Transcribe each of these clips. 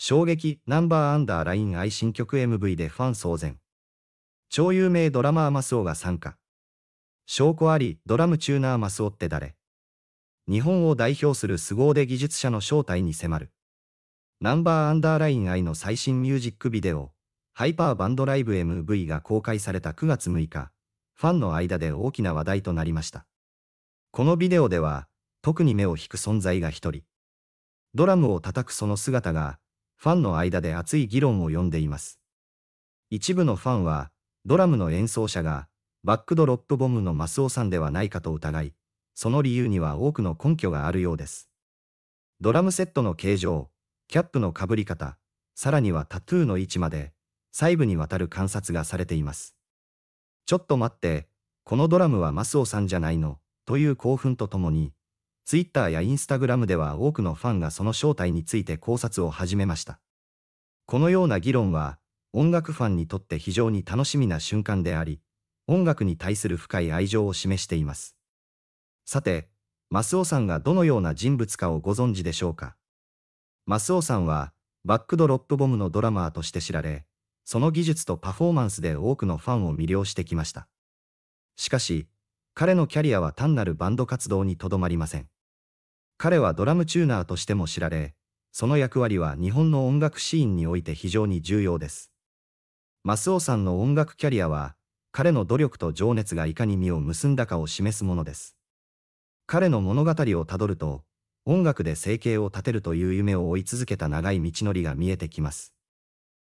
衝撃ナンバーアンダーライン愛新曲 MV でファン騒然。超有名ドラマーマスオが参加。証拠あり、ドラムチューナーマスオって誰日本を代表する凄腕技術者の正体に迫る。ナンバーアンダーライン愛の最新ミュージックビデオ、ハイパーバンドライブ MV が公開された9月6日、ファンの間で大きな話題となりました。このビデオでは、特に目を引く存在が一人。ドラムを叩くその姿が、ファンの間で熱い議論を呼んでいます。一部のファンは、ドラムの演奏者が、バックドロップボムのマスオさんではないかと疑い、その理由には多くの根拠があるようです。ドラムセットの形状、キャップのかぶり方、さらにはタトゥーの位置まで、細部にわたる観察がされています。ちょっと待って、このドラムはマスオさんじゃないの、という興奮とともに、ツイッターやインスタグラムでは多くのファンがその正体について考察を始めました。このような議論は、音楽ファンにとって非常に楽しみな瞬間であり、音楽に対する深い愛情を示しています。さて、マスオさんがどのような人物かをご存知でしょうか。マスオさんは、バックドロップボムのドラマーとして知られ、その技術とパフォーマンスで多くのファンを魅了してきました。しかし、彼のキャリアは単なるバンド活動にとどまりません。彼はドラムチューナーとしても知られ、その役割は日本の音楽シーンにおいて非常に重要です。マスオさんの音楽キャリアは、彼の努力と情熱がいかに実を結んだかを示すものです。彼の物語をたどると、音楽で生計を立てるという夢を追い続けた長い道のりが見えてきます。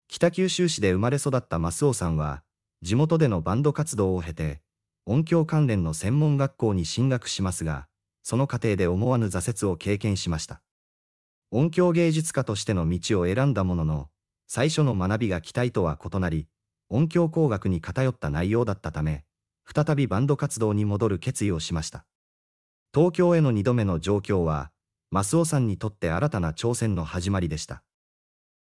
北九州市で生まれ育ったマスオさんは、地元でのバンド活動を経て、音響関連の専門学校に進学しますが、その過程で思わぬ挫折を経験しました。音響芸術家としての道を選んだものの、最初の学びが期待とは異なり、音響工学に偏った内容だったため、再びバンド活動に戻る決意をしました。東京への2度目の状況は、マスオさんにとって新たな挑戦の始まりでした。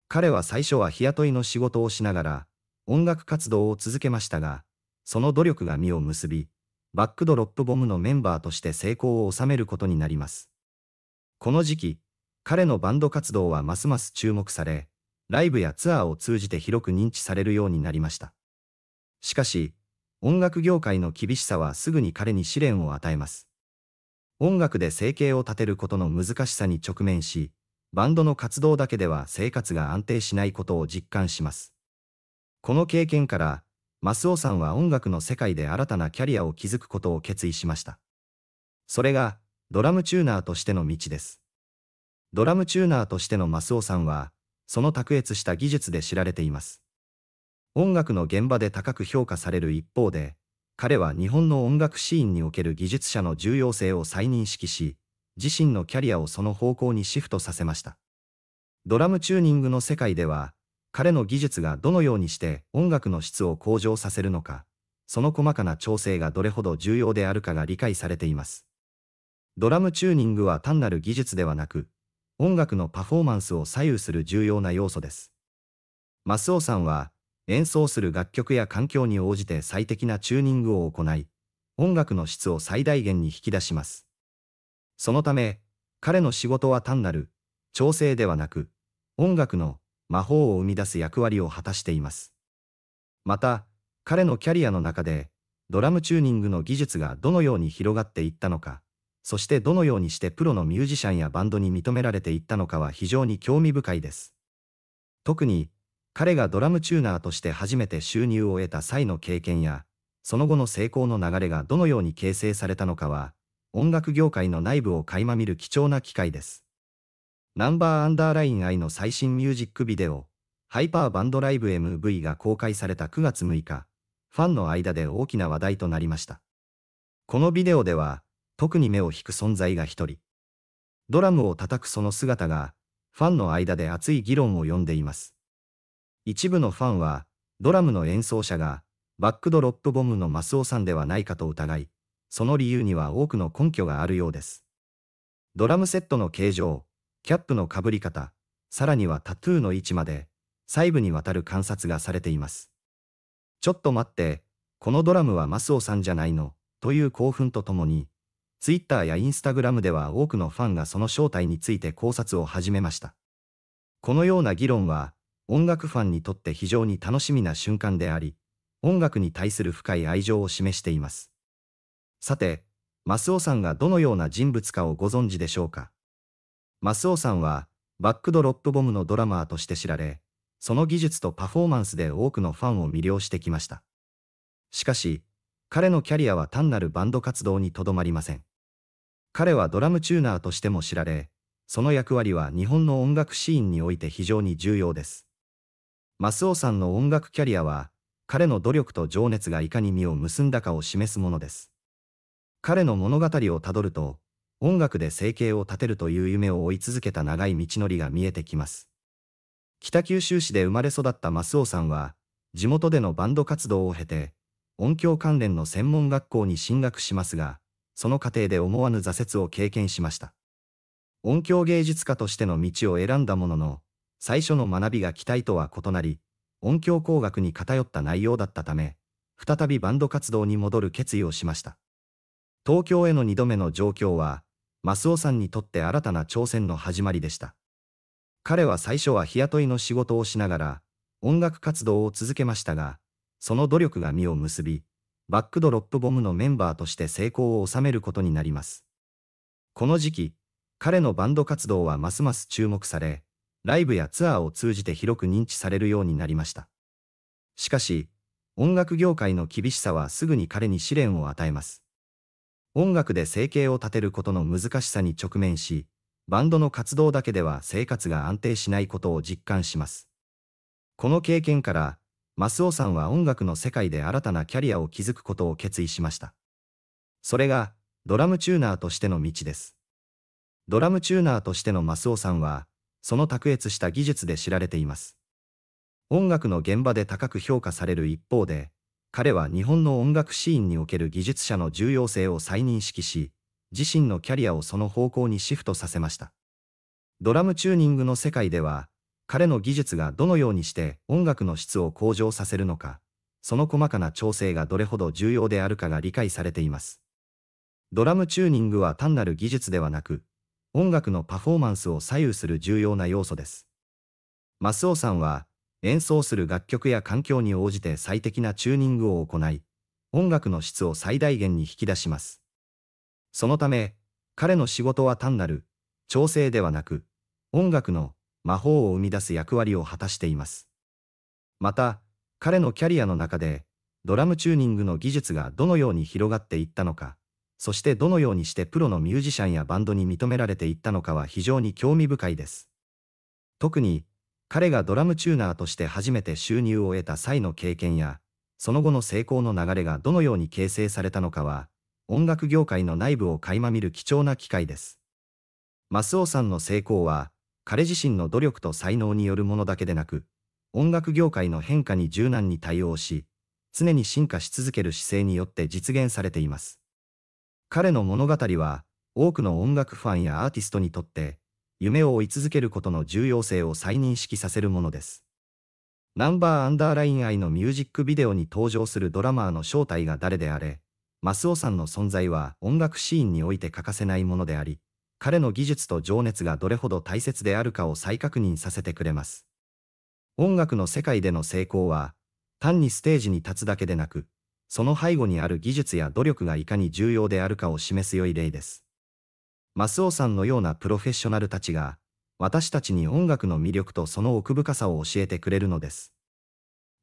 彼は最初は日雇いの仕事をしながら、音楽活動を続けましたが、その努力が実を結び、バックドロップボムのメンバーとして成功を収めることになります。この時期、彼のバンド活動はますます注目され、ライブやツアーを通じて広く認知されるようになりました。しかし、音楽業界の厳しさはすぐに彼に試練を与えます。音楽で生計を立てることの難しさに直面し、バンドの活動だけでは生活が安定しないことを実感します。この経験から、マスオさんは音楽の世界で新たなキャリアを築くことを決意しました。それが、ドラムチューナーとしての道です。ドラムチューナーとしてのマスオさんは、その卓越した技術で知られています。音楽の現場で高く評価される一方で、彼は日本の音楽シーンにおける技術者の重要性を再認識し、自身のキャリアをその方向にシフトさせました。ドラムチューニングの世界では、彼の技術がどのようにして音楽の質を向上させるのか、その細かな調整がどれほど重要であるかが理解されています。ドラムチューニングは単なる技術ではなく、音楽のパフォーマンスを左右する重要な要素です。マスオさんは、演奏する楽曲や環境に応じて最適なチューニングを行い、音楽の質を最大限に引き出します。そのため、彼の仕事は単なる調整ではなく、音楽の魔法を生み出す役割を果たしています。また、彼のキャリアの中で、ドラムチューニングの技術がどのように広がっていったのか、そしてどのようにしてプロのミュージシャンやバンドに認められていったのかは非常に興味深いです。特に、彼がドラムチューナーとして初めて収入を得た際の経験や、その後の成功の流れがどのように形成されたのかは、音楽業界の内部を垣間見る貴重な機会です。ナンバーアンダーライン I の最新ミュージックビデオ、ハイパーバンドライブ MV が公開された9月6日、ファンの間で大きな話題となりました。このビデオでは、特に目を引く存在が一人。ドラムを叩くその姿が、ファンの間で熱い議論を呼んでいます。一部のファンは、ドラムの演奏者が、バックドロップボムのマスオさんではないかと疑い、その理由には多くの根拠があるようです。ドラムセットの形状、キャップのかぶり方、さらにはタトゥーの位置まで、細部にわたる観察がされています。ちょっと待って、このドラムはマスオさんじゃないの、という興奮とともに、ツイッターやインスタグラムでは多くのファンがその正体について考察を始めました。このような議論は、音楽ファンにとって非常に楽しみな瞬間であり、音楽に対する深い愛情を示しています。さて、マスオさんがどのような人物かをご存知でしょうかマスオさんは、バックドロップボムのドラマーとして知られ、その技術とパフォーマンスで多くのファンを魅了してきました。しかし、彼のキャリアは単なるバンド活動にとどまりません。彼はドラムチューナーとしても知られ、その役割は日本の音楽シーンにおいて非常に重要です。マスオさんの音楽キャリアは、彼の努力と情熱がいかに実を結んだかを示すものです。彼の物語をたどると、音楽で生計を立てるという夢を追い続けた長い道のりが見えてきます。北九州市で生まれ育ったマスオさんは、地元でのバンド活動を経て、音響関連の専門学校に進学しますが、その過程で思わぬ挫折を経験しました。音響芸術家としての道を選んだものの、最初の学びが期待とは異なり、音響工学に偏った内容だったため、再びバンド活動に戻る決意をしました。東京への2度目の状況は、マスオさんにとって新たな挑戦の始まりでした。彼は最初は日雇いの仕事をしながら、音楽活動を続けましたが、その努力が実を結び、バックドロップボムのメンバーとして成功を収めることになります。この時期、彼のバンド活動はますます注目され、ライブやツアーを通じて広く認知されるようになりました。しかし、音楽業界の厳しさはすぐに彼に試練を与えます。音楽で生計を立てることの難しさに直面し、バンドの活動だけでは生活が安定しないことを実感します。この経験から、マスオさんは音楽の世界で新たなキャリアを築くことを決意しました。それが、ドラムチューナーとしての道です。ドラムチューナーとしてのマスオさんは、その卓越した技術で知られています。音楽の現場で高く評価される一方で、彼は日本の音楽シーンにおける技術者の重要性を再認識し、自身のキャリアをその方向にシフトさせました。ドラムチューニングの世界では、彼の技術がどのようにして音楽の質を向上させるのか、その細かな調整がどれほど重要であるかが理解されています。ドラムチューニングは単なる技術ではなく、音楽のパフォーマンスを左右する重要な要素です。マスオさんは、演奏する楽曲や環境に応じて最適なチューニングを行い、音楽の質を最大限に引き出します。そのため、彼の仕事は単なる調整ではなく、音楽の魔法を生み出す役割を果たしています。また、彼のキャリアの中で、ドラムチューニングの技術がどのように広がっていったのか、そしてどのようにしてプロのミュージシャンやバンドに認められていったのかは非常に興味深いです。特に、彼がドラムチューナーとして初めて収入を得た際の経験や、その後の成功の流れがどのように形成されたのかは、音楽業界の内部を垣間見る貴重な機会です。マスオさんの成功は、彼自身の努力と才能によるものだけでなく、音楽業界の変化に柔軟に対応し、常に進化し続ける姿勢によって実現されています。彼の物語は、多くの音楽ファンやアーティストにとって、夢を追い続けることの重要性を再認識させるものです。ナンバーアンダーライン愛のミュージックビデオに登場するドラマーの正体が誰であれ、マスオさんの存在は音楽シーンにおいて欠かせないものであり、彼の技術と情熱がどれほど大切であるかを再確認させてくれます。音楽の世界での成功は、単にステージに立つだけでなく、その背後にある技術や努力がいかに重要であるかを示す良い例です。マスオさんのようなプロフェッショナルたちが、私たちに音楽の魅力とその奥深さを教えてくれるのです。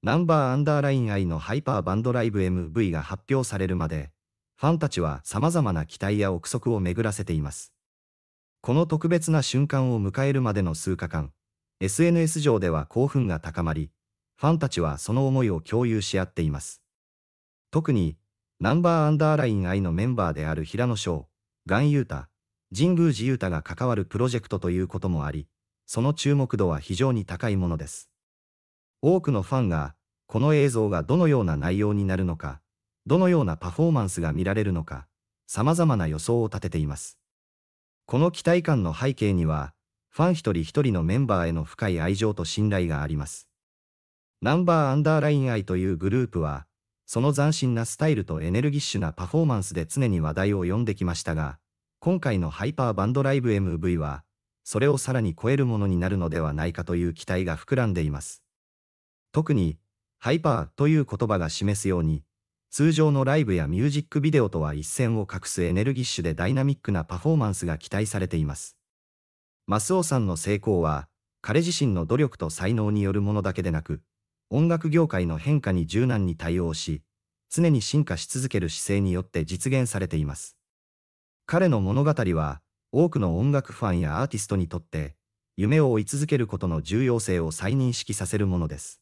ナンバーアンダーライン I のハイパーバンドライブ MV が発表されるまで、ファンたちは様々な期待や憶測を巡らせています。この特別な瞬間を迎えるまでの数日間、SNS 上では興奮が高まり、ファンたちはその思いを共有し合っています。特に、ナンバーアンダーライン I のメンバーである平野翔、ガンユータ、神宮寺勇太が関わるプロジェクトということもあり、その注目度は非常に高いものです。多くのファンが、この映像がどのような内容になるのか、どのようなパフォーマンスが見られるのか、様々な予想を立てています。この期待感の背景には、ファン一人一人のメンバーへの深い愛情と信頼があります。ナンバーアンダーライン愛というグループは、その斬新なスタイルとエネルギッシュなパフォーマンスで常に話題を呼んできましたが、今回のハイパーバンドライブ MV は、それをさらに超えるものになるのではないかという期待が膨らんでいます。特に、ハイパーという言葉が示すように、通常のライブやミュージックビデオとは一線を画すエネルギッシュでダイナミックなパフォーマンスが期待されています。マスオさんの成功は、彼自身の努力と才能によるものだけでなく、音楽業界の変化に柔軟に対応し、常に進化し続ける姿勢によって実現されています。彼の物語は、多くの音楽ファンやアーティストにとって、夢を追い続けることの重要性を再認識させるものです。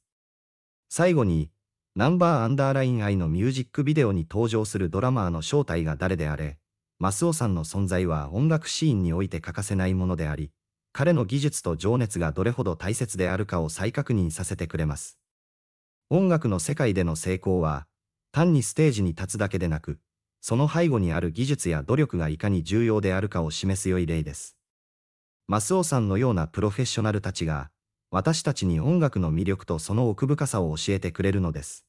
最後に、ナンバーアンダーライン愛のミュージックビデオに登場するドラマーの正体が誰であれ、マスオさんの存在は音楽シーンにおいて欠かせないものであり、彼の技術と情熱がどれほど大切であるかを再確認させてくれます。音楽の世界での成功は、単にステージに立つだけでなく、その背後にある技術や努力がいかに重要であるかを示す良い例です。マスオさんのようなプロフェッショナルたちが、私たちに音楽の魅力とその奥深さを教えてくれるのです。